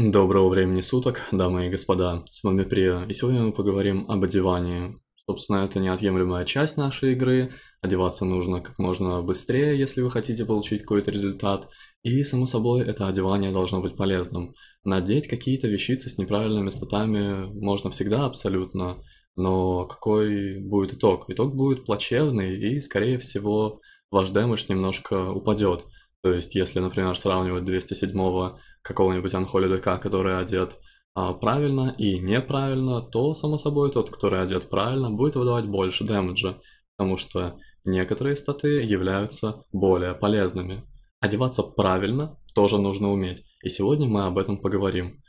Доброго времени суток, дамы и господа, с вами Прия, и сегодня мы поговорим об одевании. Собственно, это неотъемлемая часть нашей игры, одеваться нужно как можно быстрее, если вы хотите получить какой-то результат, и, само собой, это одевание должно быть полезным. Надеть какие-то вещицы с неправильными статами можно всегда абсолютно, но какой будет итог? Итог будет плачевный, и, скорее всего, ваш демыш немножко упадет. То есть, если, например, сравнивать 207-го какого-нибудь анхолидека, который одет а, правильно и неправильно, то, само собой, тот, который одет правильно, будет выдавать больше дэмэджа, потому что некоторые статы являются более полезными. Одеваться правильно тоже нужно уметь, и сегодня мы об этом поговорим.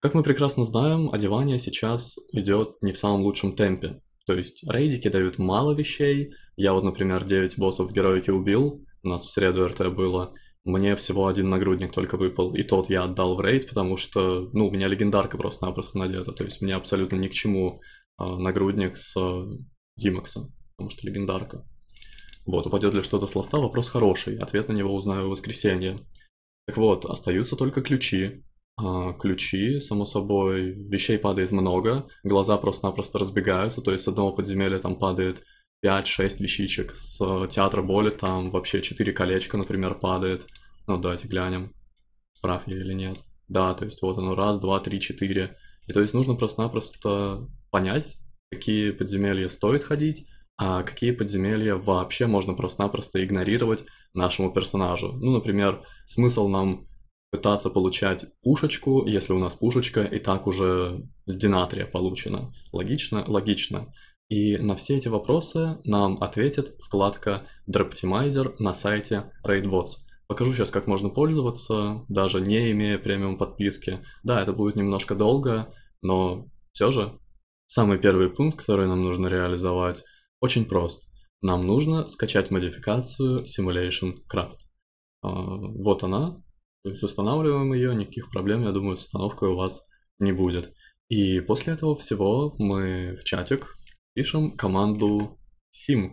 Как мы прекрасно знаем, одевание сейчас идет не в самом лучшем темпе. То есть рейдики дают мало вещей, я вот, например, 9 боссов в героике убил, у нас в среду РТ было, мне всего один нагрудник только выпал, и тот я отдал в рейд, потому что, ну, у меня легендарка просто-напросто надета, то есть мне абсолютно ни к чему э, нагрудник с э, Зимакса, потому что легендарка. Вот, упадет ли что-то с ласта, вопрос хороший, ответ на него узнаю в воскресенье. Так вот, остаются только ключи. А, ключи, само собой, вещей падает много, глаза просто-напросто разбегаются, то есть с одного подземелья там падает 5-6 вещичек. С э, театра боли там вообще 4 колечка, например, падает. Ну, давайте глянем, прав я или нет. Да, то есть вот оно, раз, два, три, четыре. И то есть нужно просто-напросто понять, какие подземелья стоит ходить, а какие подземелья вообще можно просто-напросто игнорировать нашему персонажу. Ну, например, смысл нам пытаться получать пушечку, если у нас пушечка и так уже с динатрия получена. Логично? Логично. И на все эти вопросы нам ответит вкладка Droptimizer на сайте Raidbots. Покажу сейчас, как можно пользоваться, даже не имея премиум подписки. Да, это будет немножко долго, но все же. Самый первый пункт, который нам нужно реализовать, очень прост. Нам нужно скачать модификацию Simulation Craft. А, вот она. То есть устанавливаем ее, никаких проблем, я думаю, с установкой у вас не будет. И после этого всего мы в чатик Пишем команду sync.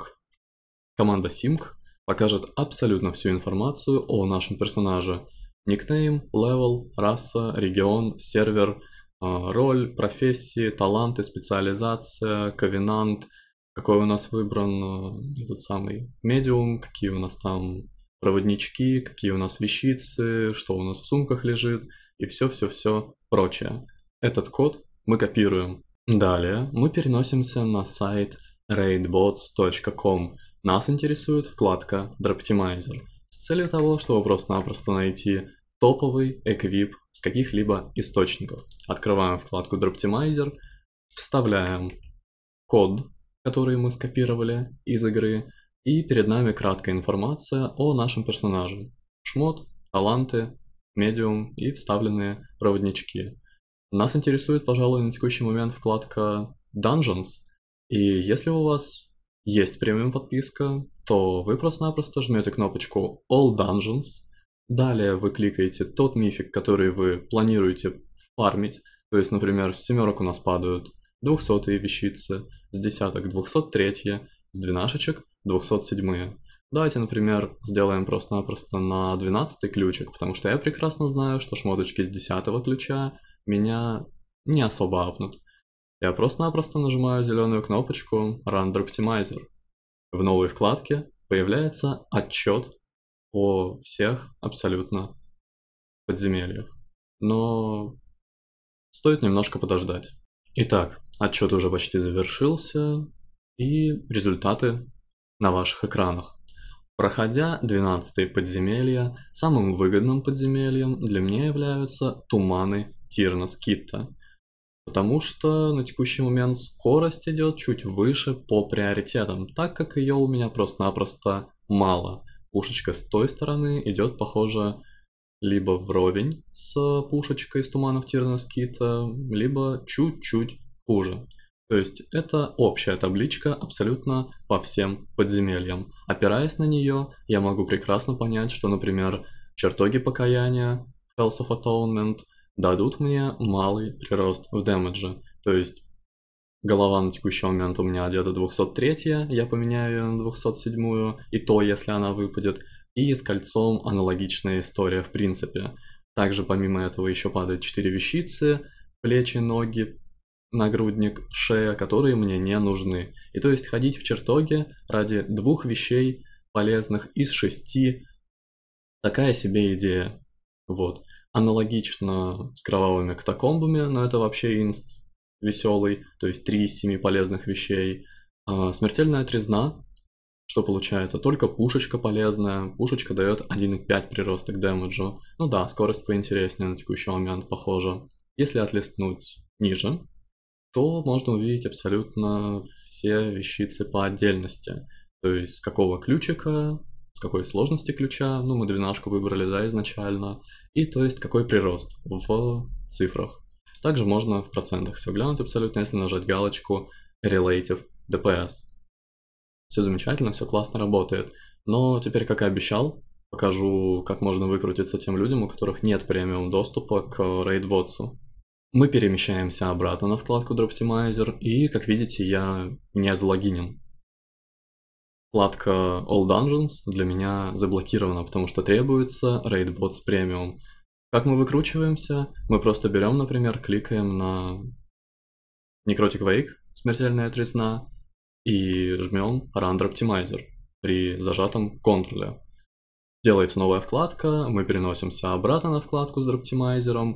Команда sync покажет абсолютно всю информацию о нашем персонаже. Никнейм, левел, раса, регион, сервер, а, роль, профессии, таланты, специализация, ковенант, какой у нас выбран а, этот самый медиум, какие у нас там проводнички, какие у нас вещицы, что у нас в сумках лежит и все-все-все прочее. Этот код мы копируем Далее мы переносимся на сайт raidbots.com. Нас интересует вкладка Droptimizer с целью того, чтобы просто-напросто найти топовый эквип с каких-либо источников. Открываем вкладку Droptimizer, вставляем код, который мы скопировали из игры, и перед нами краткая информация о нашем персонаже. Шмот, таланты, медиум и вставленные проводнички. Нас интересует, пожалуй, на текущий момент вкладка Dungeons. И если у вас есть премиум подписка, то вы просто-напросто жмете кнопочку All Dungeons. Далее вы кликаете тот мифик, который вы планируете фармить. То есть, например, с семерок у нас падают 200 вещицы, с десяток 203, с двенашечек 207. Давайте, например, сделаем просто-напросто на 12 ключик, потому что я прекрасно знаю, что шмоточки с 10 ключа меня не особо апнут. Я просто-напросто нажимаю зеленую кнопочку Render Optimizer. В новой вкладке появляется отчет о всех абсолютно подземельях. Но стоит немножко подождать. Итак, отчет уже почти завершился, и результаты на ваших экранах. Проходя 12 подземелья, самым выгодным подземельем для меня являются туманы Тирна Скита, Потому что на текущий момент скорость идет чуть выше по приоритетам, так как ее у меня просто-напросто мало. Пушечка с той стороны идет, похоже, либо вровень с пушечкой из туманов Тирна Скита, либо чуть-чуть хуже. То есть это общая табличка абсолютно по всем подземельям. Опираясь на нее, я могу прекрасно понять, что, например, чертоги покаяния, Hells of Atonement, дадут мне малый прирост в дэмэдже. То есть голова на текущий момент у меня где-то 203, я поменяю ее на 207, и то, если она выпадет. И с кольцом аналогичная история в принципе. Также помимо этого еще падают 4 вещицы, плечи, ноги, нагрудник, шея, которые мне не нужны. И то есть ходить в чертоге ради двух вещей полезных из шести, такая себе идея. Вот. Аналогично с кровавыми катакомбами, но это вообще инст веселый, то есть 3 из 7 полезных вещей. А, смертельная трезна, что получается? Только пушечка полезная. Пушечка дает 1,5 прироста к дэмэджу. Ну да, скорость поинтереснее на текущий момент, похоже. Если отлистнуть ниже, то можно увидеть абсолютно все вещицы по отдельности. То есть какого ключика, какой сложности ключа, ну мы двенашку выбрали, да, изначально, и то есть какой прирост в цифрах. Также можно в процентах все глянуть абсолютно, если нажать галочку Relative DPS. Все замечательно, все классно работает. Но теперь, как и обещал, покажу, как можно выкрутиться тем людям, у которых нет премиум доступа к RaidBots. Мы перемещаемся обратно на вкладку Droptimizer, и, как видите, я не залогинен. Вкладка All Dungeons для меня заблокирована, потому что требуется RaidBots Premium. Как мы выкручиваемся? Мы просто берем, например, кликаем на Necrotic Wake, смертельная тресна, и жмем Render Optimizer при зажатом контроле. Делается новая вкладка, мы переносимся обратно на вкладку с дроптимайзером,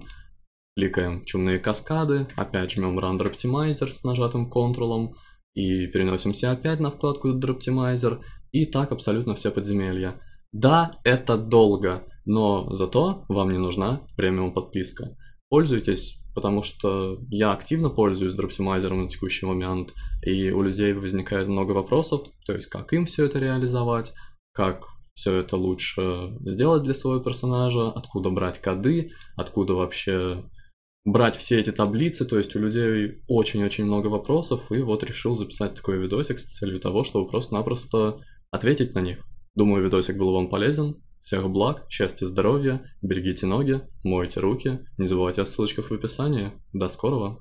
кликаем чумные каскады, опять жмем Render Optimizer с нажатым контролом, и переносимся опять на вкладку Drop И так абсолютно все подземелья. Да, это долго, но зато вам не нужна премиум подписка. Пользуйтесь, потому что я активно пользуюсь дроптимайзером на текущий момент, и у людей возникает много вопросов, то есть как им все это реализовать, как все это лучше сделать для своего персонажа, откуда брать коды, откуда вообще брать все эти таблицы, то есть у людей очень-очень много вопросов, и вот решил записать такой видосик с целью того, чтобы просто-напросто ответить на них. Думаю, видосик был вам полезен. Всех благ, счастья, здоровья, берегите ноги, мойте руки, не забывайте о ссылочках в описании. До скорого!